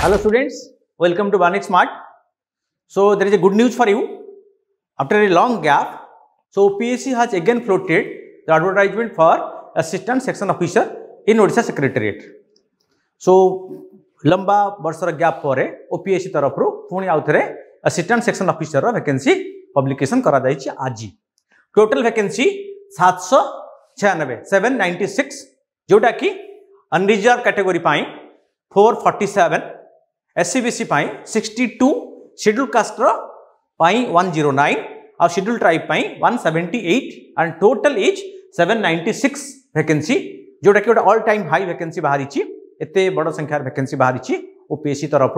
Hello students, welcome to Banik Smart. So there is a good news for you. After a long gap, so PSC has again floated the advertisement for assistant section officer in Odisha Secretariat. So लंबा वर्षर gap पर OPSC तरफ पुणी आउ थे assistant section officer vacancy publication करा जाइछि आज total vacancy 796 796 जोटा कि अनरिजर्व कैटेगरी पाई 447 S C C sixty two कास्टर कास्ट वन जीरो नाइन और schedule tribe one seventy eight and total is seven ninety six vacancy जोटा कि गोटे अल टाइम हाई भैकेन्सी बाहरी एत बड़ संख्यार भैकेन्सी बाहरी ओपीएससी तरफ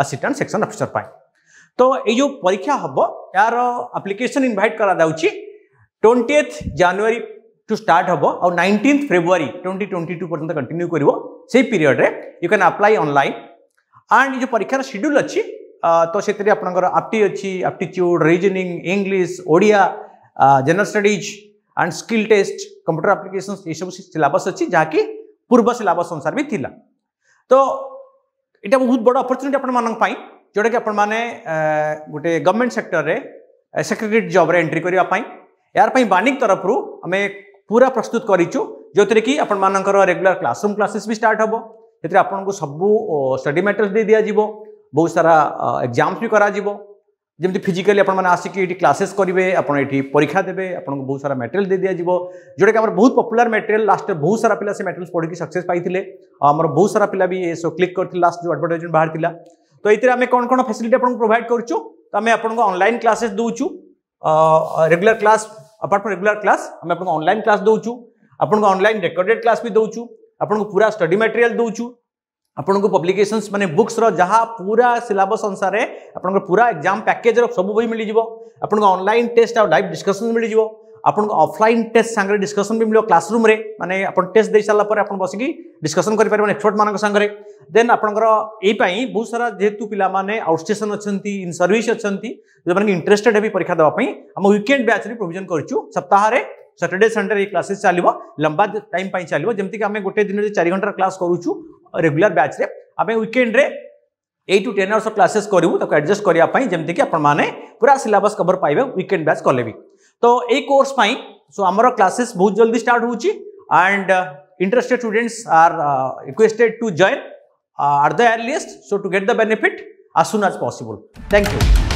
आसीस्टाट सेक्शन अफिसर तो यो परीक्षा हम यार आप्लिकेसन इनभाइट करा ट्वेंटी जानुरी टू स्टार्ट हम आउ nineteen February twenty twenty two पर्यटन कंटिन्यू कर से period you can apply online and जो परीक्षार शेड्यूल अच्छी तो से आप्टी अच्छी aptitude reasoning English Odia general studies and skill test computer application ये सब सिलेबस अच्छी जहाँकि पूर्व सिलेबस अनुसार भी था तो यहाँ बहुत बड़ अपर्चुनिटी आप जोटा कि आपने गोटे गवर्नमेंट सेक्टर में सेक्रेटरी जब्रे एंट्री करने यार बानिक तरफ आम पूरा प्रस्तुत करूँ जो थी कि आपर रेगुला क्लासरूम क्लासेस भी स्टार्ट हम से आपको सब स्टडी मैटर्स दे दिजाव बहुत सारा एग्जाम्स भी जमी करमी फिजिकाली आपसिक क्लासेस करेंगे आपठ परीक्षा देते आपको बहुत सारा मेटेरियल दे दिजाव जोटा कि आम बहुत पपुलार मेटेरियल लास्ट बहुत सारा पिला से मेटेरियल पढ़ी सक्सेस पाते आमर बहुत सारा पिला भी सब क्लिक करते लास्ट जो आडभर्टाइजमेंट बाहर था तो ये आम कौन कौन फैसिलिटी आपको प्रोभाइड करूँ तो क्लासेस दूचु regular class apart from regular class आम आपको अनल क्लास दौचु आपको अनल रेकर्डेड क्लास भी दौचु আপনক পুরা স্টাডি ম্যাটেরিয়াল দউচু আপনক পাবলিকেশনস মানে বুকস ৰ জহা পুরা সিলেবাস অনুসারে আপনক পুরা এগজাম প্যাকেজৰ সব বহুই مليজিব আপনক অনলাইন টেস্ট আৰু ডাইপ ডিসকাচন مليজিব আপনক অফলাইন টেস্ট সঙৰে ডিসকাচনো مليও ক্লাছৰুমৰে মানে আপন টেস্ট দেছাল পাৰ আপন বসি কি ডিসকাচন কৰিব পাৰিব ексপৰ্ট মানক সঙৰে দেন আপনক এই পই বহুত সৰা জেতু পিলা মানে আউটষ্টেশন আছেনতি ইন সার্ভিছ আছেনতি যি মানে ইন্টাৰেসটেড হে বি পৰীক্ষা দেবা পই আমা উইকেন্ড ব্যাচ ৰি প্ৰোভিজন কৰচু সপ্তাহৰে सैटरडे संडे ये क्लासेस चलो लंबा टाइम चलो जमीक आम गोटे दिन चार घंटार क्लास रेगुलर बैच रे आम वीकेंड्रे eight to ten hours classes करूँ तक एडजस्ट करने जमीक आपने पूरा सिलेबस कवर पाइबे वीकेंड बैच कले भी तो यही कोर्स सो आमर क्लासेस बहुत जल्दी स्टार्ट हो and interested students are requested to join our the earliest so to get the benefit आज सुन आज पॉसिबल थैंक यू